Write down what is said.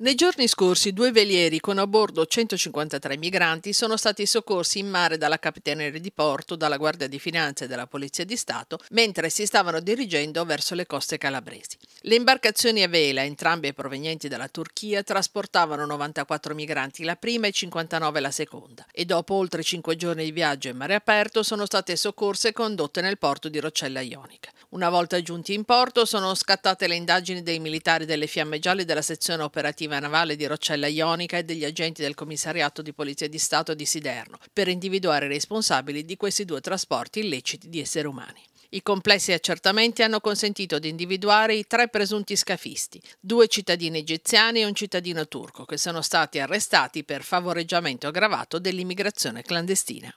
Nei giorni scorsi due velieri con a bordo 153 migranti sono stati soccorsi in mare dalla Capitaneria di Porto, dalla Guardia di Finanza e dalla Polizia di Stato, mentre si stavano dirigendo verso le coste calabresi. Le imbarcazioni a vela, entrambe provenienti dalla Turchia, trasportavano 94 migranti la prima e 59 la seconda e dopo oltre 5 giorni di viaggio in mare aperto sono state soccorse e condotte nel porto di Roccella Ionica. Una volta giunti in porto sono scattate le indagini dei militari delle Fiamme Gialle della sezione operativa operativa navale di Roccella Ionica e degli agenti del commissariato di polizia di Stato di Siderno per individuare i responsabili di questi due trasporti illeciti di esseri umani. I complessi accertamenti hanno consentito di individuare i tre presunti scafisti, due cittadini egiziani e un cittadino turco, che sono stati arrestati per favoreggiamento aggravato dell'immigrazione clandestina.